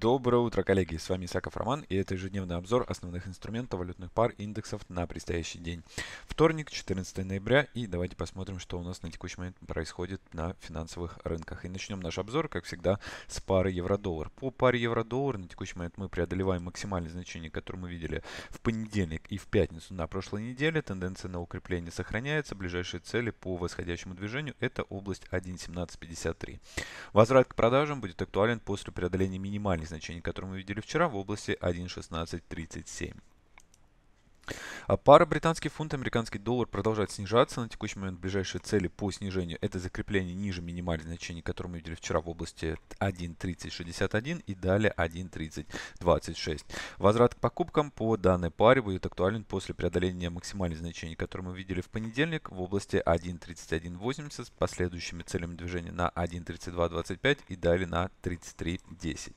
Доброе утро, коллеги! С вами Исаков Роман и это ежедневный обзор основных инструментов валютных пар индексов на предстоящий день. Вторник, 14 ноября и давайте посмотрим, что у нас на текущий момент происходит на финансовых рынках. И начнем наш обзор, как всегда, с пары евро-доллар. По паре евро-доллар на текущий момент мы преодолеваем максимальные значения, которые мы видели в понедельник и в пятницу на прошлой неделе. Тенденция на укрепление сохраняется. Ближайшие цели по восходящему движению это область 1.1753. Возврат к продажам будет актуален после преодоления минимальной значений, которые мы видели вчера, в области 1.1637. А пара британский фунт, американский доллар продолжает снижаться. На текущий момент ближайшие цели по снижению это закрепление ниже минимальных значений, которые мы видели вчера в области 1.3061 и далее 1.3026. Возврат к покупкам по данной паре будет актуален после преодоления максимальных значений, которые мы видели в понедельник в области 1.3180 с последующими целями движения на 1.3225 и далее на 33.10.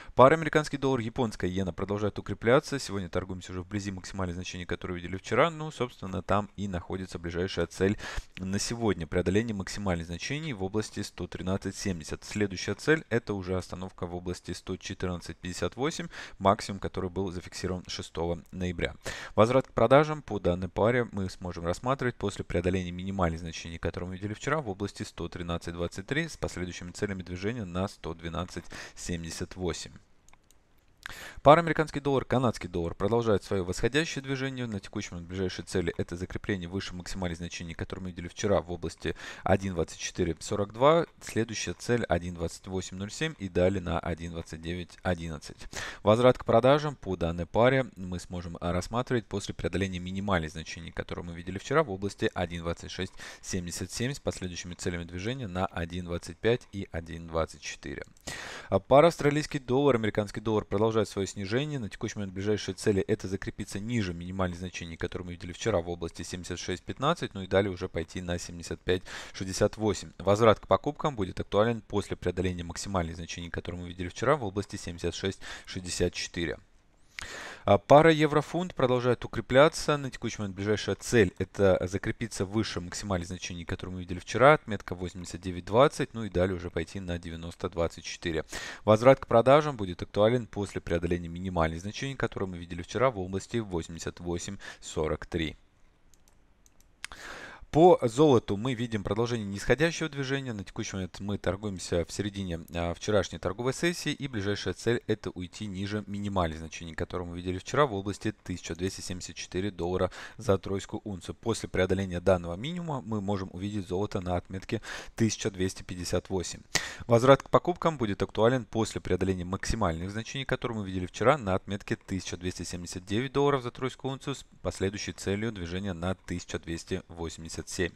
Пара американский доллар, японская иена продолжает укрепляться. Сегодня торгуемся уже вблизи максимальных значений, которые видели вчера. Ну, собственно, там и находится ближайшая цель на сегодня. Преодоление максимальных значений в области 113.70. Следующая цель это уже остановка в области 114.58, максимум, который был зафиксирован 6 ноября. Возврат к продажам по данной паре мы сможем рассматривать после преодоления минимальных значений, которые мы видели вчера в области 113.23 с последующими целями движения на 112.78. Пара американский доллар, канадский доллар продолжает свое восходящее движение. На текущем момент ближайшей цели это закрепление выше максимальных значений, которые мы видели вчера в области 1.2442. Следующая цель 1.2807 и далее на 1.2911. Возврат к продажам по данной паре мы сможем а, рассматривать после преодоления минимальных значений, которые мы видели вчера в области 1.2677 с последующими целями движения на 1.25 и 1.24. А Пара австралийский доллар, американский доллар продолжает свое снижение. На текущий момент ближайшие цели это закрепиться ниже минимальных значений, которые мы видели вчера в области 76.15, ну и далее уже пойти на 75.68. Возврат к покупкам будет актуален после преодоления максимальных значений, которые мы видели вчера в области 76.64. А пара еврофунт продолжает укрепляться. На текущий момент ближайшая цель – это закрепиться выше максимальных значения, которые мы видели вчера, отметка 89.20, ну и далее уже пойти на 90.24. Возврат к продажам будет актуален после преодоления минимальной значения, которые мы видели вчера в области 88.43. По золоту мы видим продолжение нисходящего движения. На текущий момент мы торгуемся в середине а, вчерашней торговой сессии. И ближайшая цель это уйти ниже минимальных значений, которые мы видели вчера в области 1274 доллара за тройскую унцию. После преодоления данного минимума мы можем увидеть золото на отметке 1258. Возврат к покупкам будет актуален после преодоления максимальных значений, которые мы видели вчера на отметке 1279 долларов за тройскую унцию с последующей целью движения на 1280. 77.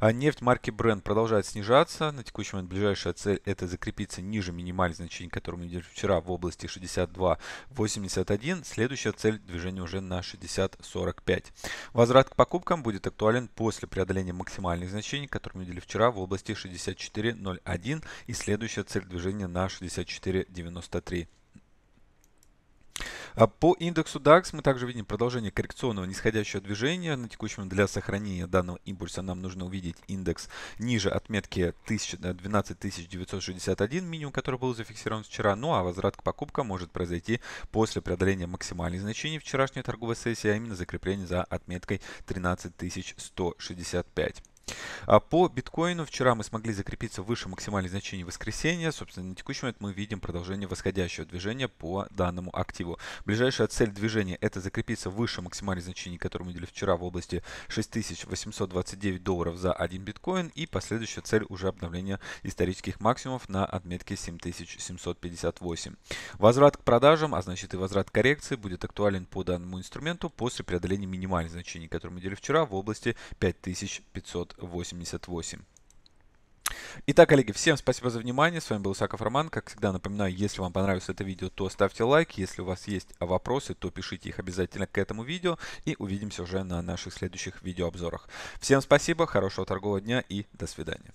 А нефть марки Brent продолжает снижаться. На текущий момент ближайшая цель это закрепиться ниже минимальных значений, которые мы видели вчера в области 62.81. Следующая цель движения уже на 60.45. Возврат к покупкам будет актуален после преодоления максимальных значений, которые мы видели вчера в области 64.01. И следующая цель движения на 64.93. А по индексу DAX мы также видим продолжение коррекционного нисходящего движения. На текущем для сохранения данного импульса нам нужно увидеть индекс ниже отметки 12961, э, минимум, который был зафиксирован вчера. Ну а возврат к покупкам может произойти после преодоления максимальных значений вчерашней торговой сессии, а именно закрепление за отметкой 13165. А по биткоину вчера мы смогли закрепиться выше максимальных значений воскресенья. Собственно, на текущий момент мы видим продолжение восходящего движения по данному активу. Ближайшая цель движения это закрепиться выше максимальных значений, которые мы видели вчера в области 6829 долларов за один биткоин. И последующая цель уже обновление исторических максимумов на отметке 7758. Возврат к продажам, а значит и возврат коррекции будет актуален по данному инструменту после преодоления минимальных значений, которые мы видели вчера в области 5500 988. Итак, коллеги, всем спасибо за внимание. С вами был Саков Роман. Как всегда, напоминаю, если вам понравилось это видео, то ставьте лайк. Если у вас есть вопросы, то пишите их обязательно к этому видео. И увидимся уже на наших следующих видеообзорах. Всем спасибо, хорошего торгового дня и до свидания.